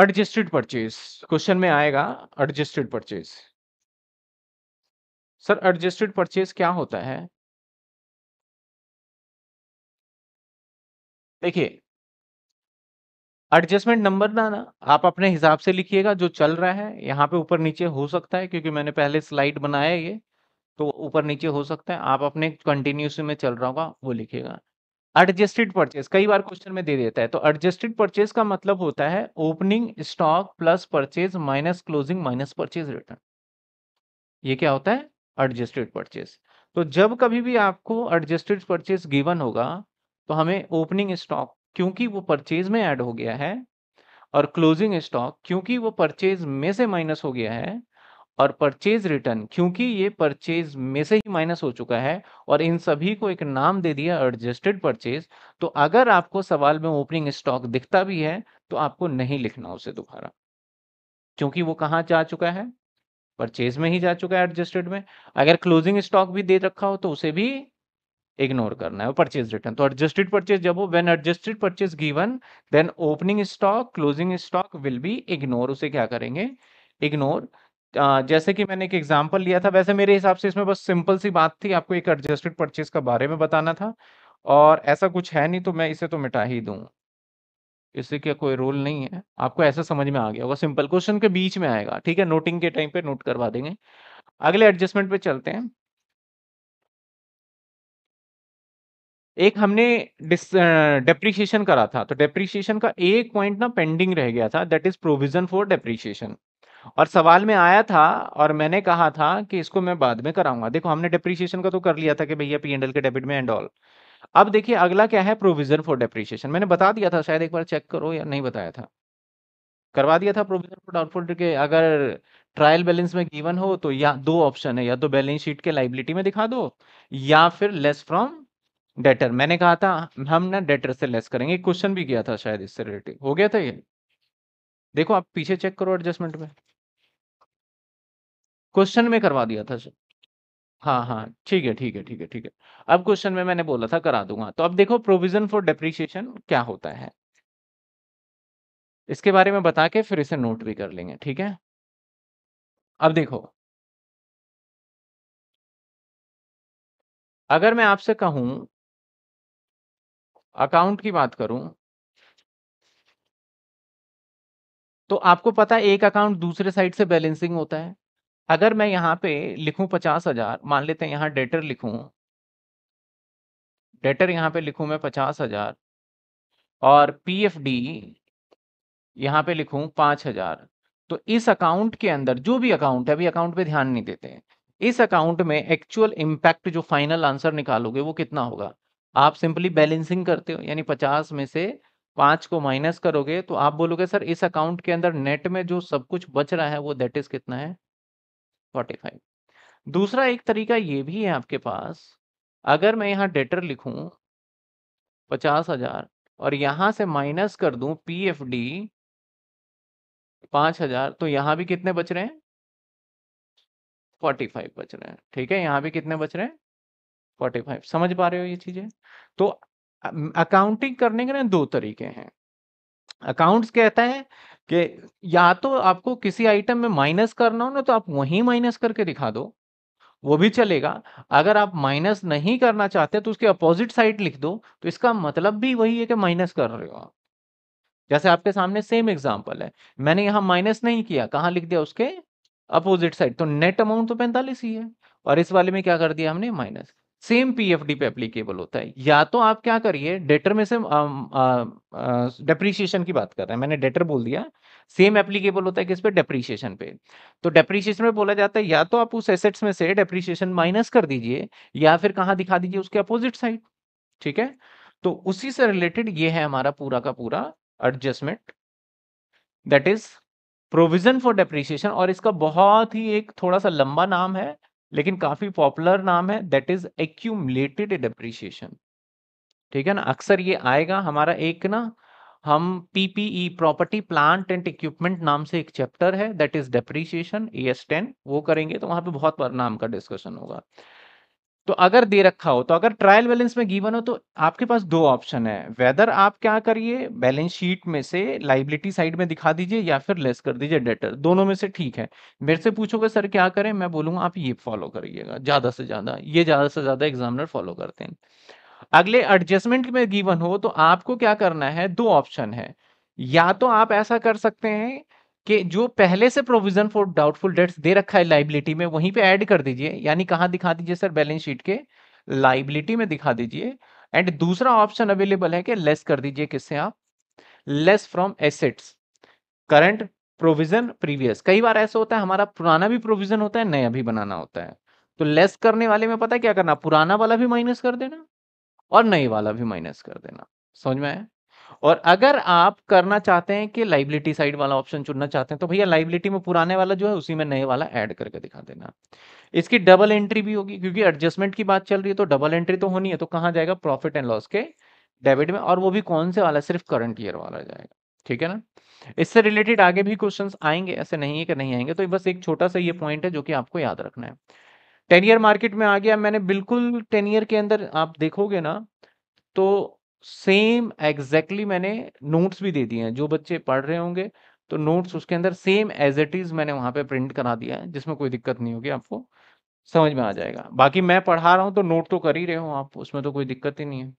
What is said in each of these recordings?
Adjusted purchase question में आएगा adjusted purchase sir adjusted purchase क्या होता है देखिए एडजस्टमेंट नंबर ना ना आप अपने हिसाब से लिखिएगा जो चल रहा है यहाँ पे ऊपर नीचे हो सकता है क्योंकि मैंने पहले स्लाइड बनाया ये तो ऊपर नीचे हो सकता है आप अपने कंटिन्यूस में चल रहा होगा वो लिखिएगा एडजस्टेड परचेज कई बार क्वेश्चन में दे देता है तो एडजस्टेड परचेज का मतलब होता है opening stock plus purchase minus closing minus purchase return ये क्या होता है एडजस्टेड परचेज तो जब कभी भी आपको एडजस्टेड परचेज गिवन होगा तो हमें ओपनिंग स्टॉक क्योंकि वो परचेज में ऐड हो गया है और क्लोजिंग स्टॉक क्योंकि वो परचेज में से माइनस हो गया है और परचेज रिटर्न क्योंकि ये परचेज में से ही माइनस हो चुका है और इन सभी को एक नाम दे दिया एडजस्टेड परचेज तो अगर आपको सवाल में ओपनिंग स्टॉक दिखता भी है तो आपको नहीं लिखना उसे दोबारा क्योंकि वो कहाँ जा चुका है परचेज में ही जा चुका है एडजस्टेड में अगर क्लोजिंग स्टॉक भी दे रखा हो तो उसे भी इग्नोर करना है परचेज रिटर्न तो एडजस्टेड परचेज जब हो when adjusted purchase given then opening stock closing stock will be ignore उसे क्या करेंगे इग्नोर जैसे कि मैंने एक एग्जांपल लिया था, वैसे मेरे हिसाब से इसमें बस सिंपल सी बात थी, आपको एक एडजस्टेड परचेज़ का बारे में बताना था और ऐसा कुछ है नहीं तो मैं इसे तो मिटा ही दूँ। इससे क्या कोई रोल नहीं है, आपको ऐसा समझ में आ गया होगा सिंपल, क्वेश्चन के बीच में आएगा, ठीक है? नोटिंग के टाइम पे नोट करवा देंगे। अगले एडजस्टमेंट पे चलते हैं। एक हमने डिस करा था, तो डेप्रीशिएशन का एक पॉइंट ना पेंडिंग रह गया था that is provision for depreciation और सवाल में आया था और मैंने कहा था कि इसको मैं बाद में कराऊंगा देखो हमने डिप्रिसिएशन का तो कर लिया था कि भैया पी के डेबिट में एंड ऑल अब देखिए अगला क्या है प्रोविजन फॉर डेप्रिसिएशन मैंने बता दिया था शायद एक बार चेक करो या नहीं बताया था करवा दिया था प्रोविजन फॉर डाउटफुल के अगर ट्रायल बैलेंस में गिवन हो तो या दो ऑप्शन है या तो बैलेंस शीट के लाइबिलिटी में दिखा दो या फिर लेस फ्रॉम डेटर मैंने कहा था हम ना डेटर से लेस करेंगे क्वेश्चन भी किया था शायद इससे रिलेटेड हो गया था ये देखो आप पीछे चेक करो एडजस्टमेंट में क्वेश्चन में करवा दिया था सर हाँ हाँ ठीक है ठीक है ठीक है ठीक है अब क्वेश्चन में मैंने बोला था करा दूंगा तो अब देखो प्रोविजन फॉर डेप्रिशिएशन क्या होता है इसके बारे में बता के फिर इसे नोट भी कर लेंगे ठीक है अब देखो अगर मैं आपसे कहूं अकाउंट की बात करूं तो आपको पता है एक अकाउंट दूसरे साइड से बैलेंसिंग होता है अगर मैं यहाँ पे लिखूं पचास हजार मान लेते हैं यहाँ डेटर लिखूं डेटर यहाँ पे लिखूं मैं पचास हजार और पी एफ डी यहाँ पे लिखूं पाँच हजार तो इस अकाउंट के अंदर जो भी अकाउंट है अभी अकाउंट पे ध्यान नहीं देते इस अकाउंट में एक्चुअल इम्पैक्ट जो फाइनल आंसर निकालोगे वो कितना होगा आप सिंपली बैलेंसिंग करते हो यानी पचास में से पाँच को माइनस करोगे तो आप बोलोगे सर इस अकाउंट के अंदर नेट में जो सब कुछ बच रहा है वो दैट इज कितना है फोर्टी फाइव दूसरा एक तरीका ये भी है आपके पास अगर मैं यहाँ डेटर लिखू पचास हजार और यहां से माइनस कर दू पी एफ डी पांच हजार तो यहां भी कितने बच रहे हैं फोर्टी फाइव बच रहे हैं ठीक है यहाँ भी कितने बच रहे हैं फोर्टी फाइव समझ पा रहे हो ये चीज़ें तो अकाउंटिंग करने के ना दो तरीके हैं अकाउंट्स कहता है कि या तो आपको किसी आइटम में माइनस करना हो ना तो आप वहीं माइनस करके दिखा दो वो भी चलेगा अगर आप माइनस नहीं करना चाहते तो उसके अपोजिट साइड लिख दो तो इसका मतलब भी वही है कि माइनस कर रहे हो आप जैसे आपके सामने सेम एग्जाम्पल है मैंने यहाँ माइनस नहीं किया कहाँ लिख दिया उसके अपोजिट साइड तो नेट अमाउंट तो पैंतालीस ही है और इस वाले में क्या कर दिया हमने माइनस सेम पीएफडी पे एप्लीकेबल होता है या तो आप क्या करिए डेटर में से डेप्रीशिएशन की बात कर रहे हैं मैंने डेटर बोल दिया सेम एप्लीकेबल होता है किस पे डेप्रीशिएशन पे तो डेप्रीशिएशन में बोला जाता है या तो आप उस एसेट्स में से डेप्रीशिएशन माइनस कर दीजिए या फिर कहाँ दिखा दीजिए उसके अपोजिट साइड ठीक है तो उसी से रिलेटेड ये है हमारा पूरा का पूरा adjustment that is provision for depreciation और इसका बहुत ही एक थोड़ा सा लंबा नाम है लेकिन काफी पॉपुलर नाम है दैट इज एक्यूमलेटेड डेप्रीशिएशन ठीक है ना अक्सर ये आएगा हमारा एक ना हम PPE property plant and equipment नाम से एक चैप्टर है that is depreciation E S ten वो करेंगे तो वहां पे बहुत बार नाम का डिस्कशन होगा तो अगर दे रखा हो तो अगर ट्रायल बैलेंस में गिवन हो तो आपके पास दो ऑप्शन है वेदर आप क्या करिए बैलेंस शीट में से लाइबिलिटी साइड में दिखा दीजिए या फिर लेस कर दीजिए डेटर दोनों में से ठीक है मेरे से पूछोगे सर क्या करें मैं बोलूंगा आप ये फॉलो करिएगा ज़्यादा से ज़्यादा ये ज़्यादा से ज़्यादा एग्जामिनर फॉलो करते हैं अगले एडजस्टमेंट में गिवन हो तो आपको क्या करना है दो ऑप्शन है या तो आप ऐसा कर सकते हैं कि जो पहले से प्रोविजन फॉर डाउटफुल डेट्स दे रखा है लाइबिलिटी में वहीं पे ऐड कर दीजिए यानी कहाँ दिखा दीजिए सर बैलेंस शीट के लाइबिलिटी में दिखा दीजिए एंड दूसरा ऑप्शन अवेलेबल है कि लेस कर दीजिए किससे आप less from assets current provision previous कई बार ऐसा होता है हमारा पुराना भी प्रोविजन होता है नया भी बनाना होता है तो लेस करने वाले में पता है क्या करना पुराना वाला भी माइनस कर देना और नए वाला भी माइनस कर देना समझ में आया और अगर आप करना चाहते हैं कि लाइबिलिटी साइड वाला ऑप्शन चुनना चाहते हैं तो भैया लाइबिलिटी में पुराने वाला जो है उसी में नए वाला ऐड करके दिखा देना इसकी डबल एंट्री भी होगी क्योंकि एडजस्टमेंट की बात चल रही है तो डबल एंट्री तो होनी है तो कहाँ जाएगा प्रॉफिट एंड लॉस के डेबिट में और वो भी कौन से वाला सिर्फ करंट ईयर वाला जाएगा ठीक है ना इससे रिलेटेड आगे भी क्वेश्चन आएंगे ऐसे नहीं है कि नहीं आएंगे तो बस एक छोटा सा ये पॉइंट है जो कि आपको याद रखना है टेन ईयर मार्केट में आ गया मैंने बिल्कुल टेन ईयर के अंदर आप देखोगे ना तो सेम एग्जैक्टली मैंने नोट्स भी दे दिए हैं जो बच्चे पढ़ रहे होंगे तो नोट्स उसके अंदर सेम एज इट इज़ मैंने वहां पे प्रिंट करा दिया है जिसमें कोई दिक्कत नहीं होगी आपको समझ में आ जाएगा बाकी मैं पढ़ा रहा हूं तो नोट तो कर ही रहे हो आप उसमें तो कोई दिक्कत ही नहीं है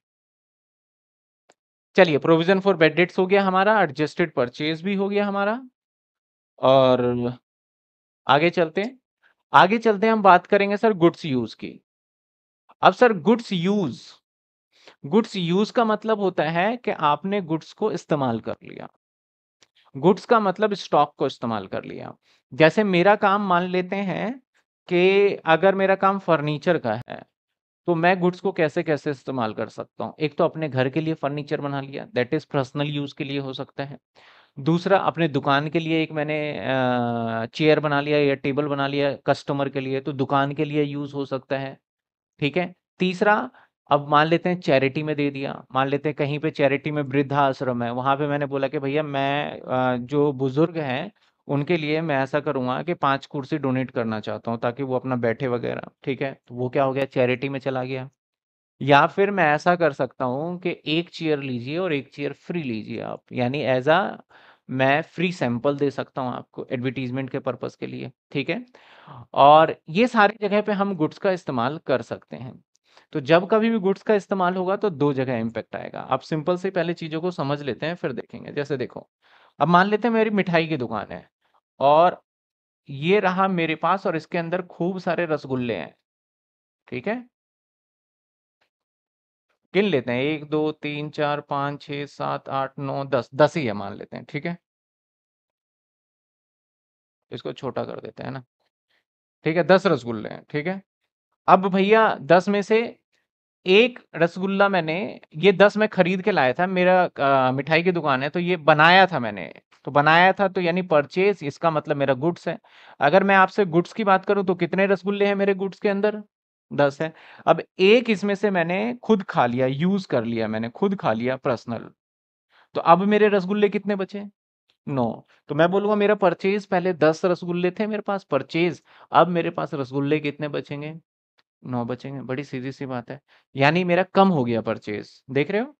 चलिए प्रोविजन फॉर बेड डेट्स हो गया हमारा एडजस्टेड परचेज भी हो गया हमारा और आगे चलते हैं आगे चलते हैं हम बात करेंगे सर गुड्स यूज की अब sir goods use goods use का मतलब होता है कि आपने गुड्स को इस्तेमाल कर लिया गुड्स का मतलब स्टॉक को इस्तेमाल कर लिया जैसे मेरा काम मान लेते हैं कि अगर मेरा काम फर्नीचर का है तो मैं गुड्स को कैसे कैसे इस्तेमाल कर सकता हूँ एक तो अपने घर के लिए फर्नीचर बना लिया दैट इज पर्सनल यूज के लिए हो सकता है दूसरा अपने दुकान के लिए एक मैंने चेयर बना लिया या टेबल बना लिया कस्टमर के लिए तो दुकान के लिए यूज हो सकता है ठीक है तीसरा अब मान लेते हैं चैरिटी में दे दिया मान लेते हैं कहीं पे चैरिटी में वृद्धा आश्रम है वहां पे मैंने बोला कि भैया मैं जो बुजुर्ग हैं उनके लिए मैं ऐसा करूंगा कि पांच कुर्सी डोनेट करना चाहता हूँ ताकि वो अपना बैठे वगैरह ठीक है तो वो क्या हो गया चैरिटी में चला गया या फिर मैं ऐसा कर सकता हूँ कि एक चेयर लीजिए और एक चेयर फ्री लीजिए आप यानी एज अ मैं फ्री सैंपल दे सकता हूँ आपको एडवर्टीजमेंट के पर्पज के लिए ठीक है और ये सारी जगह पे हम गुड्स का इस्तेमाल कर सकते हैं तो जब कभी भी गुड्स का इस्तेमाल होगा तो दो जगह इम्पैक्ट आएगा आप सिंपल से पहले चीज़ों को समझ लेते हैं फिर देखेंगे जैसे देखो अब मान लेते हैं मेरी मिठाई की दुकान है और ये रहा मेरे पास और इसके अंदर खूब सारे रसगुल्ले हैं ठीक है गिन लेते हैं एक दो तीन चार पाँच छ सात आठ नौ दस दस ही है मान लेते हैं ठीक है इसको छोटा कर देते हैं ना ठीक है दस रसगुल्ले हैं ठीक है अब भैया दस में से एक रसगुल्ला मैंने ये दस मैं खरीद के लाया था मेरा आ, मिठाई की दुकान है तो ये बनाया था मैंने तो बनाया था तो यानी परचेज इसका मतलब मेरा गुड्स है अगर मैं आपसे गुड्स की बात करूं तो कितने रसगुल्ले हैं मेरे गुड्स के अंदर दस है अब एक इसमें से मैंने खुद खा लिया यूज कर लिया मैंने खुद खा लिया पर्सनल तो अब मेरे रसगुल्ले कितने बचे नो तो मैं बोलूंगा मेरा परचेज पहले दस रसगुल्ले थे मेरे पास परचेज अब मेरे पास रसगुल्ले कितने बचेंगे नौ बचेंगे बड़ी सीधी सी बात है यानी मेरा कम हो गया परचेज देख रहे हो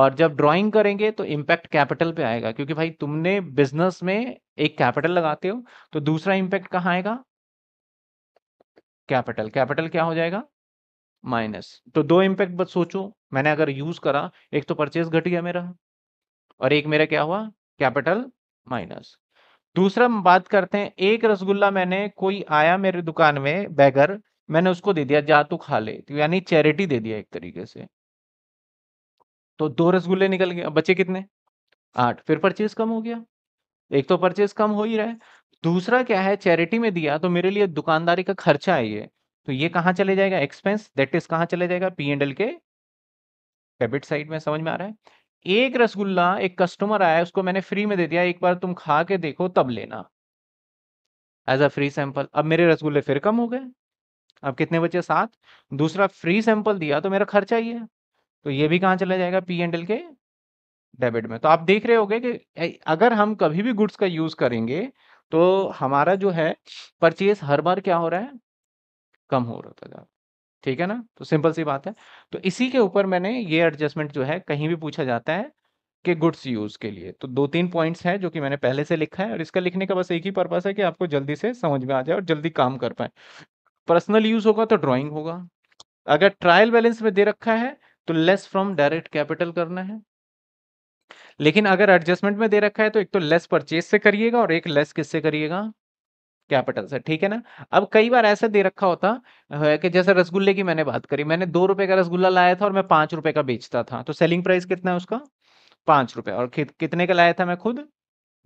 और जब ड्राइंग करेंगे तो इम्पैक्ट कैपिटल पे आएगा क्योंकि भाई तुमने बिजनेस में एक कैपिटल लगाते हो तो दूसरा इम्पैक्ट कहाँ आएगा कैपिटल कैपिटल क्या हो जाएगा माइनस तो दो इम्पैक्ट बस सोचो मैंने अगर यूज करा एक तो परचेज घट गया मेरा और एक मेरा क्या हुआ कैपिटल माइनस दूसरा बात करते हैं एक रसगुल्ला मैंने कोई आया मेरे दुकान में बैगर मैंने उसको दे दिया जा तू खा ले तो यानी चैरिटी दे दिया एक तरीके से तो दो रसगुल्ले निकल गए बचे कितने आठ फिर परचेज कम हो गया एक तो परचेज कम हो ही रहा है दूसरा क्या है चैरिटी में दिया तो मेरे लिए दुकानदारी का खर्चा है ये तो ये कहाँ चले जाएगा एक्सपेंस दैट इज कहाँ चले जाएगा पी एंड एल के डेबिट साइड में समझ में आ रहा है एक रसगुल्ला एक कस्टमर आया उसको मैंने फ्री में दे दिया एक बार तुम खा के देखो तब लेना एज अ फ्री सैंपल अब मेरे रसगुल्ले फिर कम हो गए अब कितने बचे सात दूसरा फ्री सैंपल दिया तो मेरा खर्चा ही है तो ये भी कहाँ चला जाएगा पी एंड एल के डेबिट में तो आप देख रहे होगे कि अगर हम कभी भी गुड्स का यूज करेंगे तो हमारा जो है परचेज हर बार क्या हो रहा है कम हो रहा था ठीक है ना तो सिंपल सी बात है तो इसी के ऊपर मैंने ये एडजस्टमेंट जो है कहीं भी पूछा जाता है कि गुड्स यूज के लिए तो दो तीन पॉइंट्स हैं जो कि मैंने पहले से लिखा है और इसका लिखने का बस एक ही पर्पस है कि आपको जल्दी से समझ में आ जाए और जल्दी काम कर पाए पर्सनल यूज होगा तो ड्रॉइंग होगा अगर ट्रायल बैलेंस में दे रखा है तो लेस फ्रॉम डायरेक्ट कैपिटल करना है लेकिन अगर एडजस्टमेंट में दे रखा है तो एक तो लेस परचेज से करिएगा और एक लेस किससे करिएगा कैपिटल से ठीक है ना अब कई बार ऐसा दे रखा होता है कि जैसे रसगुल्ले की मैंने बात करी मैंने दो रुपए का रसगुल्ला लाया था और मैं पांच रुपए का बेचता था तो सेलिंग प्राइस कितना है उसका पांच रुपए और कितने का लाया था मैं खुद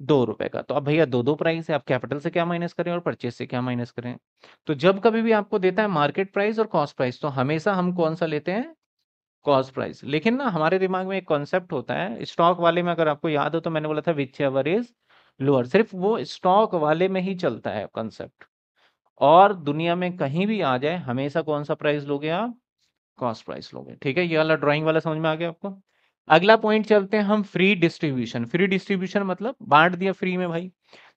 दो रुपए का तो अब भैया दो दो प्राइस है आप कैपिटल से क्या माइनस करें और परचेज से क्या माइनस करें तो जब कभी भी आपको देता है मार्केट प्राइस और कॉस्ट प्राइस तो हमेशा हम कौन सा लेते हैं कॉस्ट प्राइस लेकिन ना हमारे दिमाग में एक कॉन्सेप्ट होता है स्टॉक वाले में अगर आपको याद हो तो मैंने बोला था विच एवर इज लोअर सिर्फ वो स्टॉक वाले में ही चलता है कॉन्सेप्ट और दुनिया में कहीं भी आ जाए हमेशा कौन सा प्राइस लोगे आप कॉस्ट प्राइस लोगे ठीक है ये वाला ड्राइंग वाला समझ में आ गया आपको अगला पॉइंट चलते हैं हम फ्री डिस्ट्रीब्यूशन फ्री डिस्ट्रीब्यूशन मतलब बांट दिया फ्री में भाई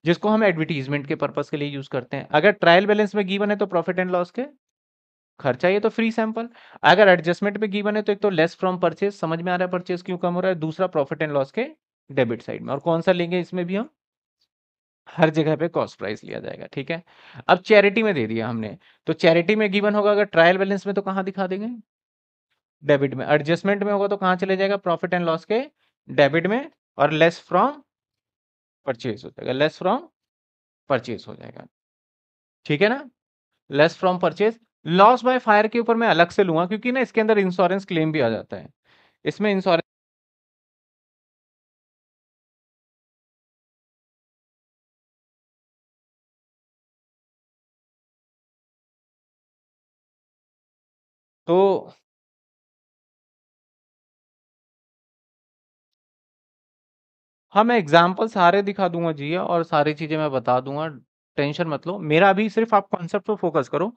जिसको हम एडवर्टीजमेंट के पर्पज के लिए यूज करते हैं अगर ट्रायल बैलेंस में गीवन है तो प्रॉफिट एंड लॉस के खर्चा ये तो फ्री सैंपल अगर एडजस्टमेंट में गीवन है तो एक तो लेस फ्रॉम परचेज समझ में आ रहा है परचेज क्यों कम हो रहा है दूसरा प्रॉफिट एंड लॉस के डेबिट साइड में और कौन सा लेंगे इसमें भी हम हर जगह पे कॉस्ट प्राइस लिया जाएगा ठीक है अब चैरिटी में दे दिया हमने तो चैरिटी में गिवन होगा अगर ट्रायल बैलेंस में तो कहाँ दिखा देंगे डेबिट में एडजस्टमेंट में होगा तो कहाँ चले जाएगा प्रॉफिट एंड लॉस के डेबिट में और लेस फ्रॉम परचेज हो जाएगा लेस फ्रॉम परचेज हो जाएगा ठीक है ना less from purchase loss by fire के ऊपर मैं अलग से लूंगा क्योंकि ना इसके अंदर इंश्योरेंस क्लेम भी आ जाता है इसमें इंश्योरेंस तो हाँ मैं एग्जाम्पल सारे दिखा दूंगा जी और सारी चीज़ें मैं बता दूंगा टेंशन मत लो मेरा अभी सिर्फ आप कॉन्सेप्ट फोकस करो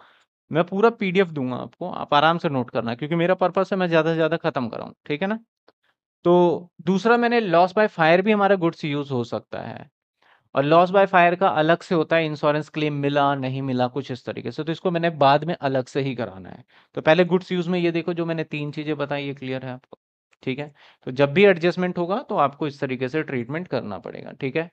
मैं पूरा पीडीएफ दूंगा आपको आप आराम से नोट करना क्योंकि मेरा पर्पज है मैं ज़्यादा से ज़्यादा खत्म कराऊँ ठीक है ना तो दूसरा मैंने लॉस बाय फायर भी हमारा गुड्स यूज़ हो सकता है और लॉस बाय फायर का अलग से होता है इंश्योरेंस क्लेम मिला नहीं मिला कुछ इस तरीके से तो इसको मैंने बाद में अलग से ही कराना है तो पहले गुड्स यूज़ में ये देखो जो मैंने तीन चीज़ें बताई ये क्लियर है आपको ठीक है तो जब भी एडजस्टमेंट होगा तो आपको इस तरीके से ट्रीटमेंट करना पड़ेगा ठीक है